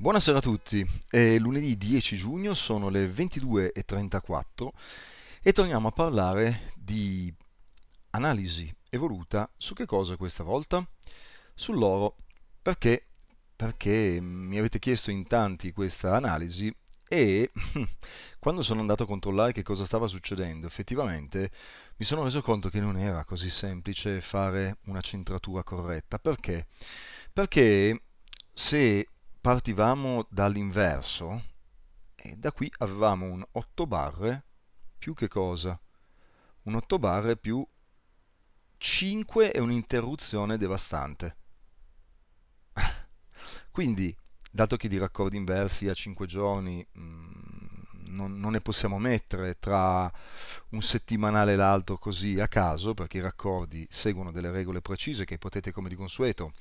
Buonasera a tutti, è lunedì 10 giugno, sono le 22.34 e torniamo a parlare di analisi evoluta su che cosa questa volta? Sull'oro, perché? Perché mi avete chiesto in tanti questa analisi e quando sono andato a controllare che cosa stava succedendo effettivamente mi sono reso conto che non era così semplice fare una centratura corretta, perché? Perché se partivamo dall'inverso e da qui avevamo un 8 barre più che cosa? Un 8 barre più 5 e un'interruzione devastante. Quindi, dato che di raccordi inversi a 5 giorni mh, mm, non, non ne possiamo mettere tra un settimanale e l'altro così a caso, perché i raccordi seguono delle regole precise che potete come di consueto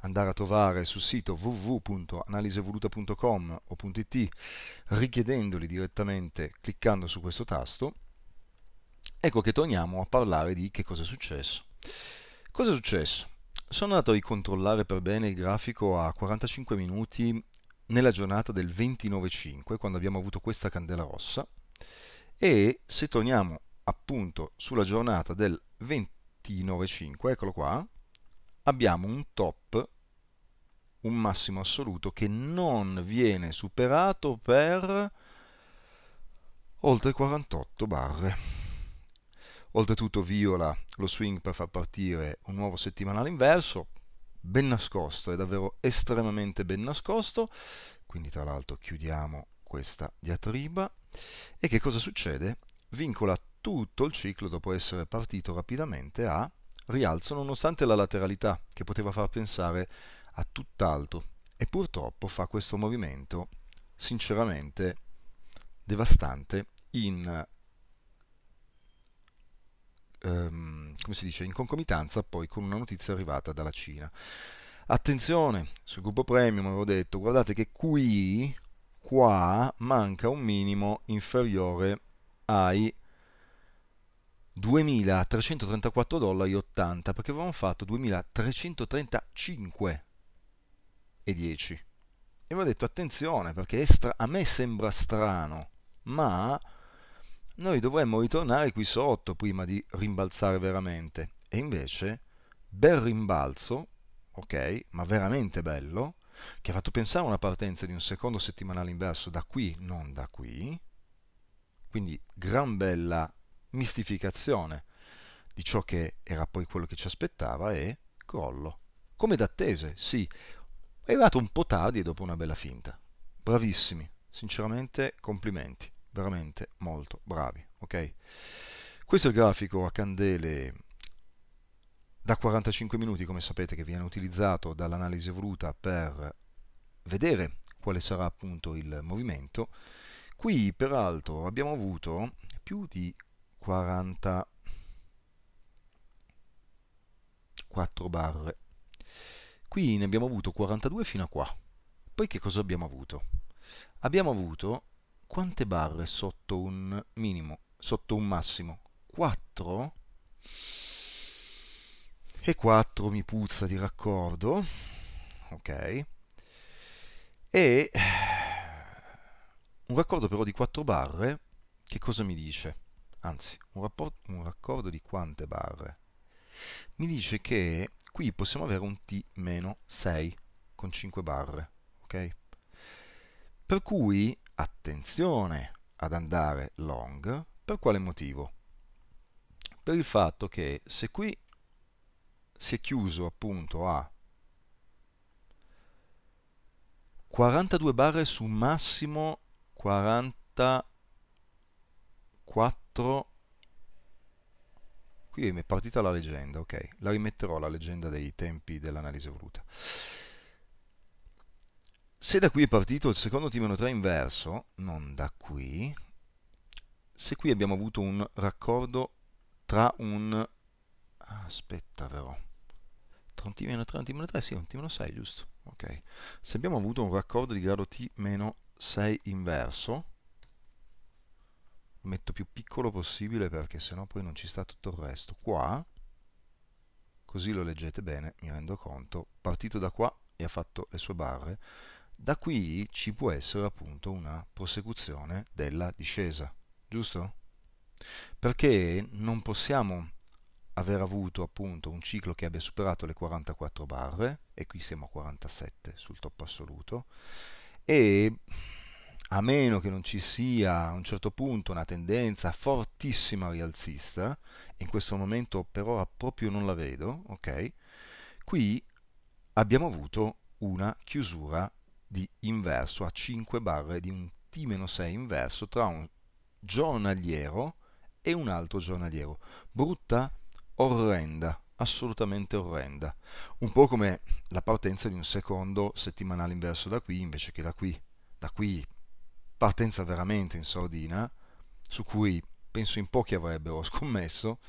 andare a trovare sul sito www.analisevoluta.com o.it richiedendoli direttamente cliccando su questo tasto. Ecco che torniamo a parlare di che cosa è successo. Cosa è successo? Sono andato a ricontrollare per bene il grafico a 45 minuti nella giornata del 29.5 quando abbiamo avuto questa candela rossa e se torniamo appunto sulla giornata del 29.5, eccolo qua, abbiamo un top, un massimo assoluto che non viene superato per oltre 48 barre. Oltretutto viola lo swing per far partire un nuovo settimanale inverso, ben nascosto, è davvero estremamente ben nascosto, quindi tra l'altro chiudiamo questa diatriba, e che cosa succede? Vincola tutto il ciclo dopo essere partito rapidamente a rialzo nonostante la lateralità che poteva far pensare a tutt'altro e purtroppo fa questo movimento sinceramente devastante in ehm, come si dice, in concomitanza poi con una notizia arrivata dalla Cina. Attenzione, sul gruppo premium avevo detto, guardate che qui, qua, manca un minimo inferiore ai 2334,80 dollari perché avevamo fatto 2.335 e 10 e mi detto attenzione perché a me sembra strano ma noi dovremmo ritornare qui sotto prima di rimbalzare veramente. E invece, bel rimbalzo, ok, ma veramente bello, che ha fatto pensare a una partenza di un secondo settimanale inverso da qui, non da qui. Quindi gran bella mistificazione di ciò che era poi quello che ci aspettava e crollo. Come d'attese, sì. È arrivato un po' tardi e dopo una bella finta. Bravissimi, sinceramente complimenti veramente molto bravi. Ok, Questo è il grafico a candele da 45 minuti, come sapete, che viene utilizzato dall'analisi evoluta per vedere quale sarà appunto il movimento. Qui peraltro abbiamo avuto più di 44 barre. Qui ne abbiamo avuto 42 fino a qua. Poi che cosa abbiamo avuto? Abbiamo avuto quante barre sotto un minimo, sotto un massimo? 4? E 4 mi puzza di raccordo, ok? E un raccordo però di 4 barre, che cosa mi dice? Anzi, un, rapporto, un raccordo di quante barre? Mi dice che qui possiamo avere un T-6 con 5 barre, ok? Per cui attenzione ad andare long, per quale motivo? Per il fatto che se qui si è chiuso appunto a 42 barre su massimo 44 qui mi è partita la leggenda ok la rimetterò la leggenda dei tempi dell'analisi voluta se da qui è partito il secondo t 3 inverso, non da qui, se qui abbiamo avuto un raccordo tra un... aspetta però, tra un t-3 e un t-3, sì, un t-6 giusto, ok. Se abbiamo avuto un raccordo di grado t-6 inverso, metto più piccolo possibile perché sennò poi non ci sta tutto il resto, qua, così lo leggete bene, mi rendo conto, partito da qua e ha fatto le sue barre, da qui ci può essere appunto una prosecuzione della discesa, giusto? Perché non possiamo aver avuto appunto un ciclo che abbia superato le 44 barre, e qui siamo a 47 sul top assoluto, e a meno che non ci sia a un certo punto una tendenza fortissima rialzista, in questo momento per ora proprio non la vedo, ok? Qui abbiamo avuto una chiusura di inverso a 5 barre di un T-6 inverso tra un giornaliero e un altro giornaliero. Brutta, orrenda, assolutamente orrenda. Un po' come la partenza di un secondo settimanale inverso da qui invece che da qui. Da qui partenza veramente in sordina, su cui penso in pochi avrebbero scommesso.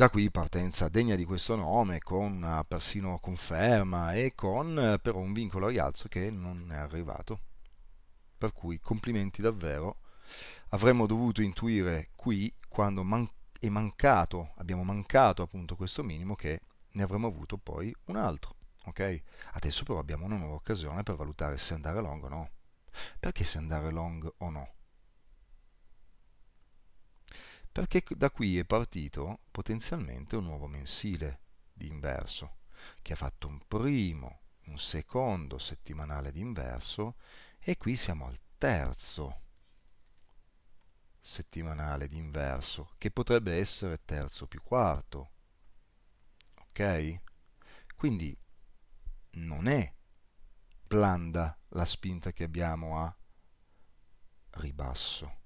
Da qui partenza degna di questo nome, con eh, persino conferma e con eh, però un vincolo a rialzo che non è arrivato. Per cui complimenti davvero. Avremmo dovuto intuire qui quando man- è mancato, abbiamo mancato appunto questo minimo che ne avremmo avuto poi un altro. Ok? Adesso però abbiamo una nuova occasione per valutare se andare long o no. Perché se andare long o no? perché da qui è partito potenzialmente un nuovo mensile di inverso, che ha fatto un primo, un secondo settimanale di inverso e qui siamo al terzo settimanale di inverso, che potrebbe essere terzo più quarto. Ok? Quindi non è blanda la spinta che abbiamo a ribasso,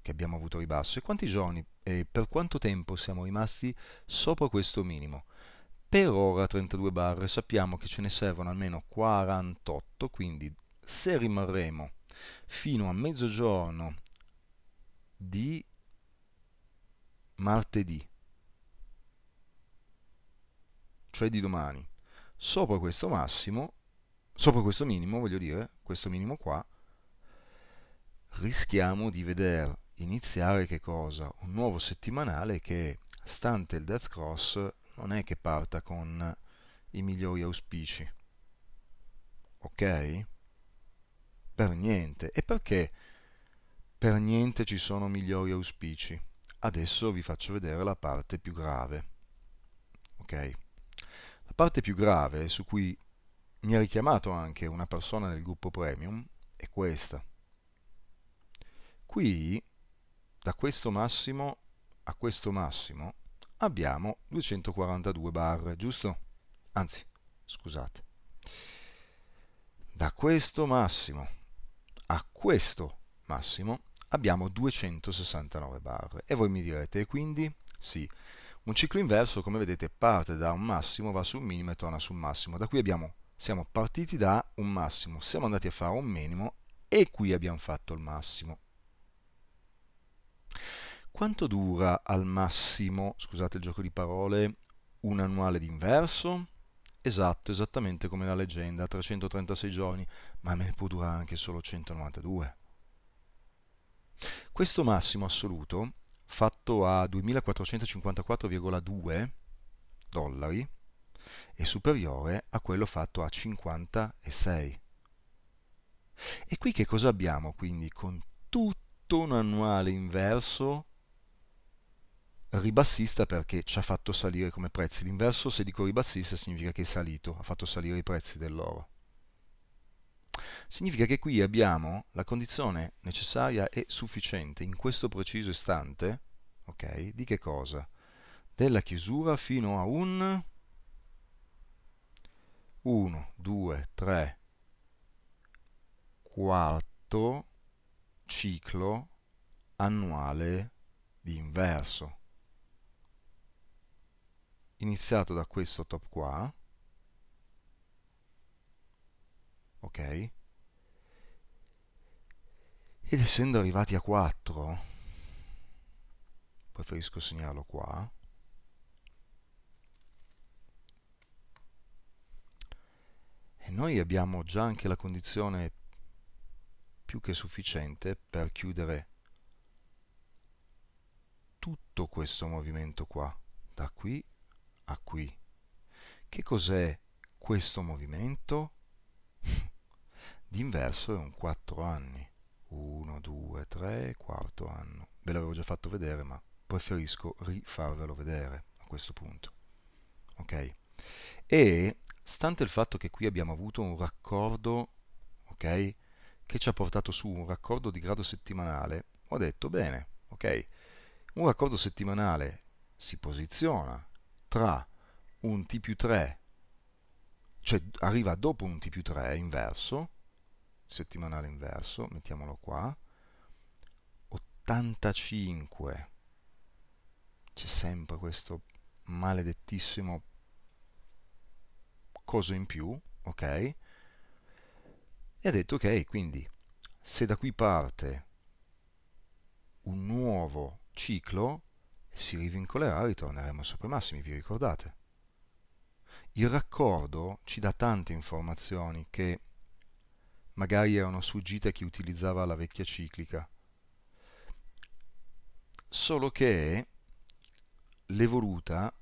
che abbiamo avuto ribasso. E quanti giorni e per quanto tempo siamo rimasti sopra questo minimo. Per ora 32 barre, sappiamo che ce ne servono almeno 48, quindi se rimarremo fino a mezzogiorno di martedì, cioè di domani, sopra questo massimo, sopra questo minimo, voglio dire, questo minimo qua, rischiamo di vedere iniziare che cosa? Un nuovo settimanale che, stante il Death Cross, non è che parta con i migliori auspici. Ok? Per niente. E perché per niente ci sono migliori auspici? Adesso vi faccio vedere la parte più grave. Ok? La parte più grave su cui mi ha richiamato anche una persona nel gruppo premium è questa. Qui da questo massimo a questo massimo abbiamo 242 barre, giusto? Anzi, scusate. Da questo massimo a questo massimo abbiamo 269 barre. E voi mi direte, quindi? Sì. Un ciclo inverso, come vedete, parte da un massimo, va su un minimo e torna su un massimo. Da qui abbiamo, siamo partiti da un massimo, siamo andati a fare un minimo e qui abbiamo fatto il massimo. Quanto dura al massimo, scusate il gioco di parole, un annuale d'inverso? Esatto, esattamente come la leggenda, 336 giorni, ma me ne può durare anche solo 192. Questo massimo assoluto, fatto a 2454,2 dollari, è superiore a quello fatto a 56. E qui che cosa abbiamo quindi con tutti tono annuale inverso ribassista perché ci ha fatto salire come prezzi. L'inverso, se dico ribassista, significa che è salito, ha fatto salire i prezzi dell'oro. Significa che qui abbiamo la condizione necessaria e sufficiente in questo preciso istante, ok, di che cosa? Della chiusura fino a un 1, 2, 3, 4, ciclo annuale di inverso iniziato da questo top qua ok ed essendo arrivati a 4 preferisco segnarlo qua e noi abbiamo già anche la condizione più che sufficiente per chiudere tutto questo movimento qua, da qui a qui. Che cos'è questo movimento? D'inverso è un 4 anni. 1, 2, 3, quarto anno. Ve l'avevo già fatto vedere, ma preferisco rifarvelo vedere a questo punto. Ok? E stante il fatto che qui abbiamo avuto un raccordo, ok? che ci ha portato su un raccordo di grado settimanale, ho detto bene, ok, un raccordo settimanale si posiziona tra un T più 3, cioè arriva dopo un T più 3 inverso, settimanale inverso, mettiamolo qua, 85, c'è sempre questo maledettissimo coso in più, ok? e ha detto ok, quindi se da qui parte un nuovo ciclo, si rivincolerà, e ritorneremo sopra i massimi, vi ricordate? Il raccordo ci dà tante informazioni che magari erano sfuggite a chi utilizzava la vecchia ciclica, solo che l'evoluta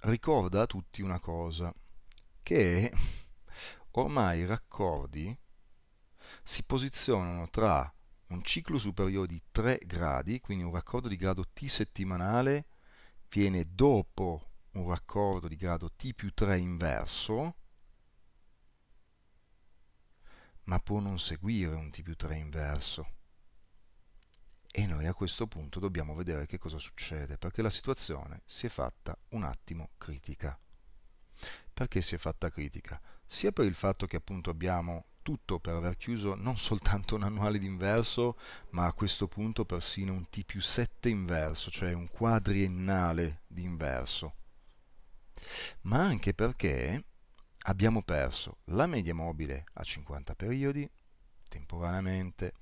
ricorda a tutti una cosa, che ormai i raccordi si posizionano tra un ciclo superiore di 3 gradi, quindi un raccordo di grado T settimanale viene dopo un raccordo di grado T più 3 inverso, ma può non seguire un T più 3 inverso. E noi a questo punto dobbiamo vedere che cosa succede, perché la situazione si è fatta un attimo critica. Perché si è fatta critica? Sia per il fatto che appunto abbiamo tutto per aver chiuso non soltanto un annuale d'inverso, ma a questo punto persino un T più 7 inverso, cioè un quadriennale d'inverso. Ma anche perché abbiamo perso la media mobile a 50 periodi, temporaneamente,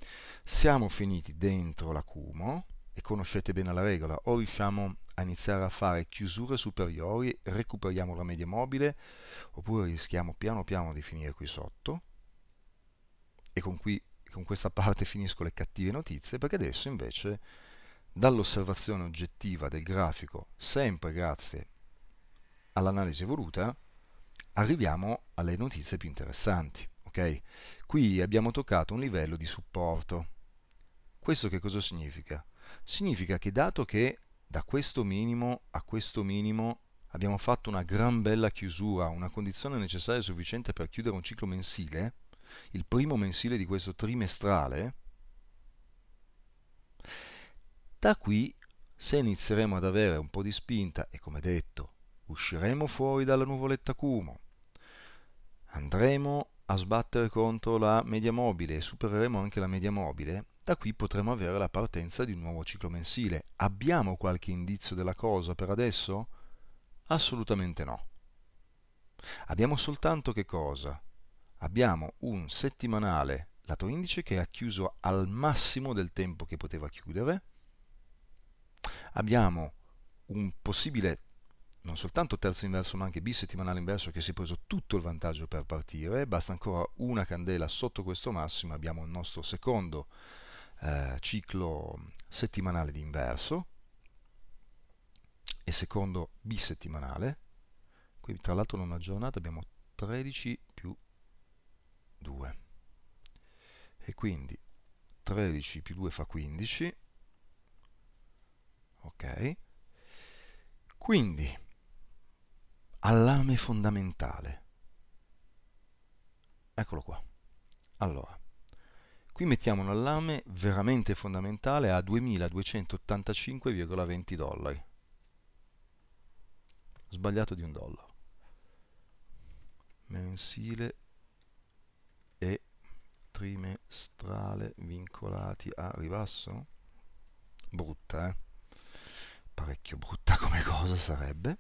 siamo finiti dentro l'acumo, e conoscete bene la regola, o riusciamo a iniziare a fare chiusure superiori, recuperiamo la media mobile, oppure rischiamo piano piano di finire qui sotto, e con, qui, con questa parte finisco le cattive notizie, perché adesso invece dall'osservazione oggettiva del grafico, sempre grazie all'analisi evoluta, arriviamo alle notizie più interessanti. Okay? Qui abbiamo toccato un livello di supporto. Questo che cosa significa? Significa che dato che da questo minimo a questo minimo abbiamo fatto una gran bella chiusura, una condizione necessaria e sufficiente per chiudere un ciclo mensile, il primo mensile di questo trimestrale, da qui se inizieremo ad avere un po' di spinta e come detto usciremo fuori dalla nuvoletta Kumo, andremo a sbattere contro la media mobile e supereremo anche la media mobile, da qui potremo avere la partenza di un nuovo ciclo mensile. Abbiamo qualche indizio della cosa per adesso? Assolutamente no. Abbiamo soltanto che cosa? abbiamo un settimanale lato indice che ha chiuso al massimo del tempo che poteva chiudere, abbiamo un possibile non soltanto terzo inverso ma anche bisettimanale inverso che si è preso tutto il vantaggio per partire, basta ancora una candela sotto questo massimo, abbiamo il nostro secondo eh, ciclo settimanale di inverso e secondo bisettimanale, qui tra l'altro non aggiornato abbiamo 13 2. E quindi 13 più 2 fa 15. Ok? Quindi, allame fondamentale. Eccolo qua. Allora, qui mettiamo un allame veramente fondamentale a 2285,20 dollari. Sbagliato di un dollaro. Mensile e trimestrale vincolati a ribasso? Brutta, eh? Parecchio brutta come cosa sarebbe.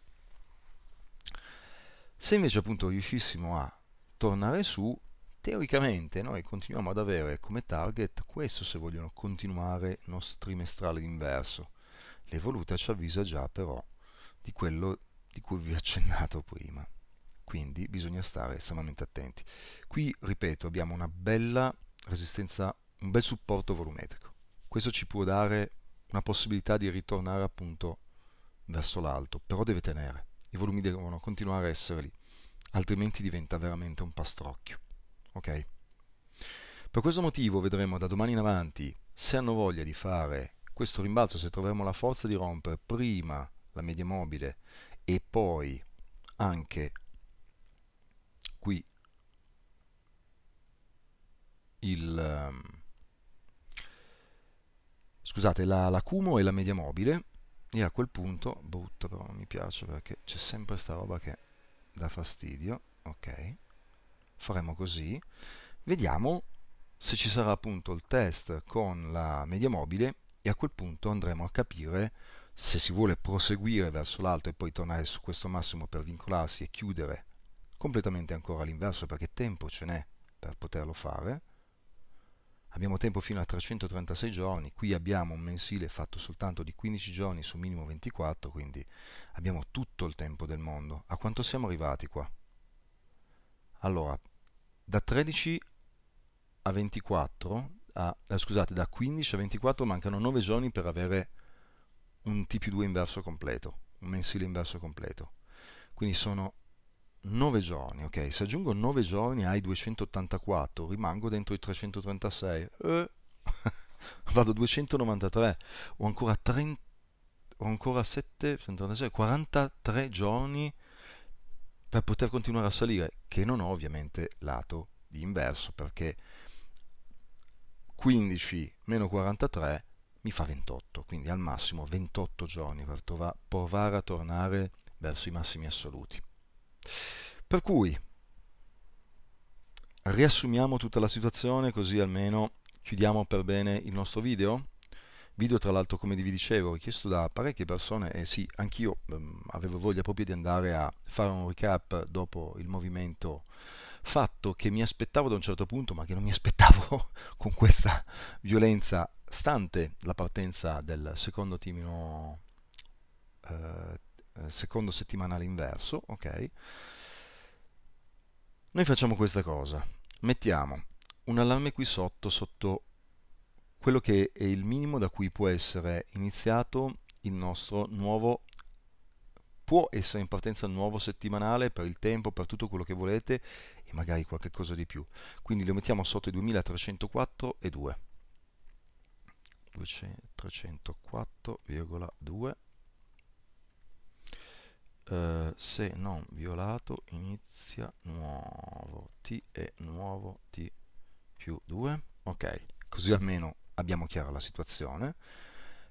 Se invece appunto riuscissimo a tornare su, teoricamente noi continuiamo ad avere come target questo se vogliono continuare il nostro trimestrale inverso. L'evoluta ci avvisa già però di quello di cui vi ho accennato prima quindi bisogna stare estremamente attenti. Qui, ripeto, abbiamo una bella resistenza, un bel supporto volumetrico. Questo ci può dare una possibilità di ritornare appunto verso l'alto, però deve tenere. I volumi devono continuare a essere lì, altrimenti diventa veramente un pastrocchio. Ok? Per questo motivo vedremo da domani in avanti se hanno voglia di fare questo rimbalzo, se troveremo la forza di rompere prima la media mobile e poi anche qui il, ehm, scusate, la, la Kumo e la media mobile e a quel punto brutto però non mi piace perché c'è sempre sta roba che dà fastidio ok faremo così vediamo se ci sarà appunto il test con la media mobile e a quel punto andremo a capire se si vuole proseguire verso l'alto e poi tornare su questo massimo per vincolarsi e chiudere completamente ancora all'inverso perché tempo ce n'è per poterlo fare. Abbiamo tempo fino a 336 giorni, qui abbiamo un mensile fatto soltanto di 15 giorni su minimo 24, quindi abbiamo tutto il tempo del mondo. A quanto siamo arrivati qua? Allora, da 13 a 24, a, eh, scusate, da 15 a 24 mancano 9 giorni per avere un tp 2 inverso completo, un mensile inverso completo. Quindi sono 9 giorni, ok, se aggiungo 9 giorni ai 284 rimango dentro i 336, eh, vado 293, ho ancora, 30, ho ancora 7, 136, 43 giorni per poter continuare a salire, che non ho ovviamente lato di inverso perché 15 meno 43 mi fa 28, quindi al massimo 28 giorni per provare a tornare verso i massimi assoluti. Per cui riassumiamo tutta la situazione così almeno chiudiamo per bene il nostro video. Video tra l'altro come vi dicevo richiesto da parecchie persone e sì, anch'io ehm, avevo voglia proprio di andare a fare un recap dopo il movimento fatto che mi aspettavo da un certo punto ma che non mi aspettavo con questa violenza stante la partenza del secondo team eh, eh, secondo settimanale inverso, ok? Noi facciamo questa cosa, mettiamo un allarme qui sotto, sotto quello che è il minimo da cui può essere iniziato il nostro nuovo, può essere in partenza nuovo settimanale per il tempo, per tutto quello che volete e magari qualche cosa di più. Quindi lo mettiamo sotto i 2304 e 2. 304,2 eh, se non violato inizia nuovo t e nuovo t più 2 ok così almeno abbiamo chiara la situazione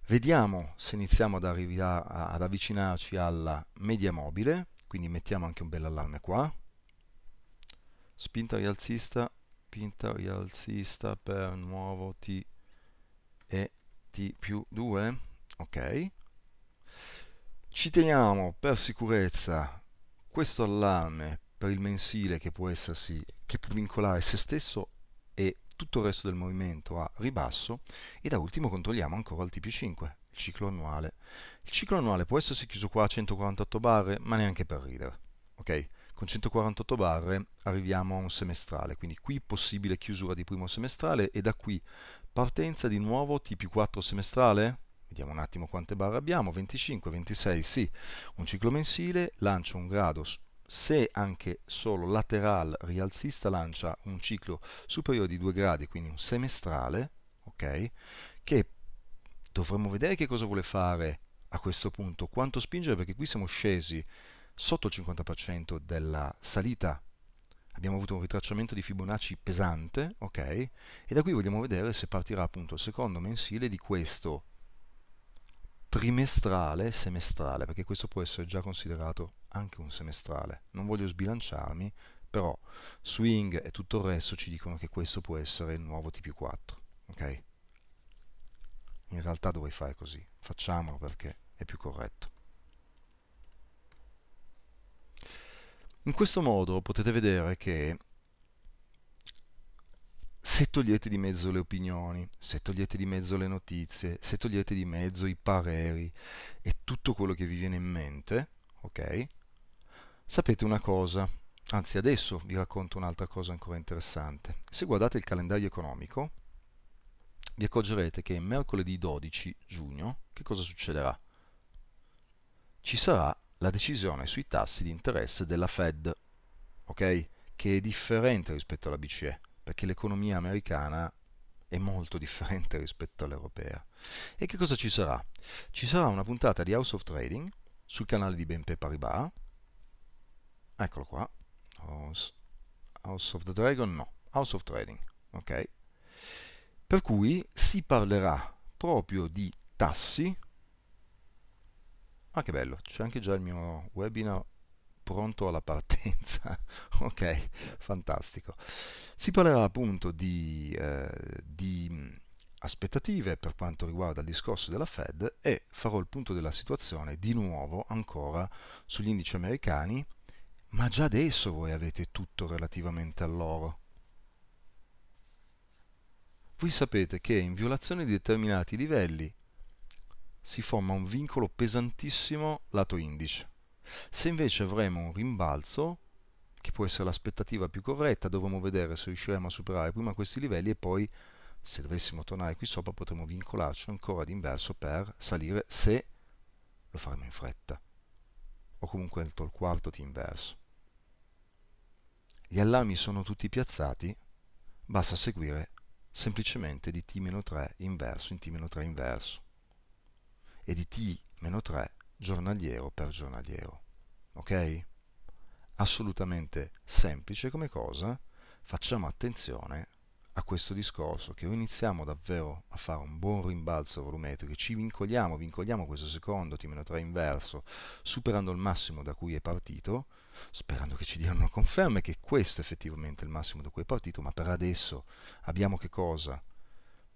vediamo se iniziamo ad, arrivare, ad avvicinarci alla media mobile quindi mettiamo anche un bel allarme qua spinta rialzista spinta rialzista per nuovo t e t più 2 ok ci teniamo per sicurezza questo allarme per il mensile che può essersi, che può vincolare se stesso e tutto il resto del movimento a ribasso e da ultimo controlliamo ancora il TP5, il ciclo annuale. Il ciclo annuale può essersi chiuso qua a 148 barre, ma neanche per ridere. Ok? Con 148 barre arriviamo a un semestrale, quindi qui possibile chiusura di primo semestrale e da qui partenza di nuovo TP4 semestrale, Vediamo un attimo quante barre abbiamo, 25, 26, sì, un ciclo mensile, lancia un grado se anche solo lateral rialzista lancia un ciclo superiore di 2 gradi, quindi un semestrale, ok? Che dovremmo vedere che cosa vuole fare a questo punto, quanto spingere perché qui siamo scesi sotto il 50% della salita. Abbiamo avuto un ritracciamento di Fibonacci pesante, ok? E da qui vogliamo vedere se partirà appunto il secondo mensile di questo trimestrale, semestrale, perché questo può essere già considerato anche un semestrale. Non voglio sbilanciarmi, però swing e tutto il resto ci dicono che questo può essere il nuovo TP4, ok? In realtà dovrei fare così, facciamolo perché è più corretto. In questo modo potete vedere che se togliete di mezzo le opinioni, se togliete di mezzo le notizie, se togliete di mezzo i pareri e tutto quello che vi viene in mente, ok? Sapete una cosa, anzi adesso vi racconto un'altra cosa ancora interessante. Se guardate il calendario economico, vi accorgerete che mercoledì 12 giugno, che cosa succederà? Ci sarà la decisione sui tassi di interesse della Fed, ok? Che è differente rispetto alla BCE perché l'economia americana è molto differente rispetto all'europea. E che cosa ci sarà? Ci sarà una puntata di House of Trading sul canale di Benpe Paribas. Eccolo qua. House of the Dragon? No, House of Trading. Ok. Per cui si parlerà proprio di tassi. Ah che bello, c'è anche già il mio webinar pronto alla partenza. ok, fantastico. Si parlerà appunto di, eh, di mm, aspettative per quanto riguarda il discorso della Fed e farò il punto della situazione di nuovo ancora sugli indici americani, ma già adesso voi avete tutto relativamente a loro. Voi sapete che in violazione di determinati livelli si forma un vincolo pesantissimo lato indice. Se invece avremo un rimbalzo, che può essere l'aspettativa più corretta, dovremo vedere se riusciremo a superare prima questi livelli e poi se dovessimo tornare qui sopra potremo vincolarci ancora d'inverso per salire se lo faremo in fretta o comunque entro il quarto T inverso. Gli allarmi sono tutti piazzati, basta seguire semplicemente di T-3 inverso in T-3 inverso e di T-3 giornaliero per giornaliero. Ok? Assolutamente semplice come cosa, facciamo attenzione a questo discorso che o iniziamo davvero a fare un buon rimbalzo volumetrico, ci vincoliamo, vincoliamo questo secondo t 3 inverso, superando il massimo da cui è partito, sperando che ci diano conferme che questo è effettivamente il massimo da cui è partito, ma per adesso abbiamo che cosa?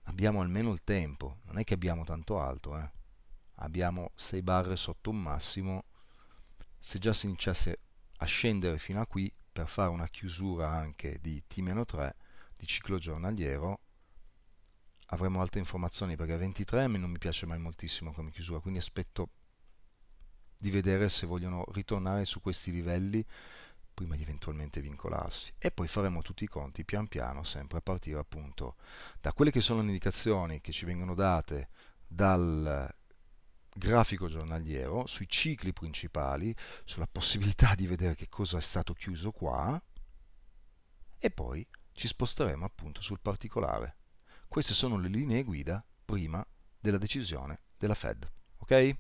Abbiamo almeno il tempo, non è che abbiamo tanto altro, eh? abbiamo 6 barre sotto un massimo se già si iniziasse a scendere fino a qui per fare una chiusura anche di T-3 di ciclo giornaliero avremo altre informazioni perché 23 a me non mi piace mai moltissimo come chiusura quindi aspetto di vedere se vogliono ritornare su questi livelli prima di eventualmente vincolarsi e poi faremo tutti i conti pian piano sempre a partire appunto da quelle che sono le indicazioni che ci vengono date dal grafico giornaliero, sui cicli principali, sulla possibilità di vedere che cosa è stato chiuso qua e poi ci sposteremo appunto sul particolare. Queste sono le linee guida prima della decisione della Fed. Ok?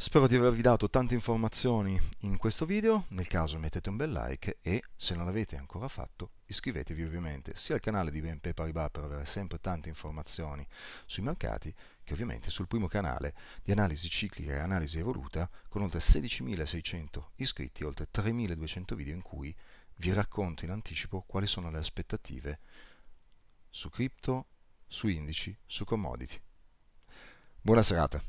Spero di avervi dato tante informazioni in questo video, nel caso mettete un bel like e se non l'avete ancora fatto iscrivetevi ovviamente sia al canale di BNP Paribas per avere sempre tante informazioni sui mercati che ovviamente è sul primo canale di analisi ciclica e analisi evoluta con oltre 16.600 iscritti e oltre 3.200 video in cui vi racconto in anticipo quali sono le aspettative su cripto, su indici, su commodity. Buona serata!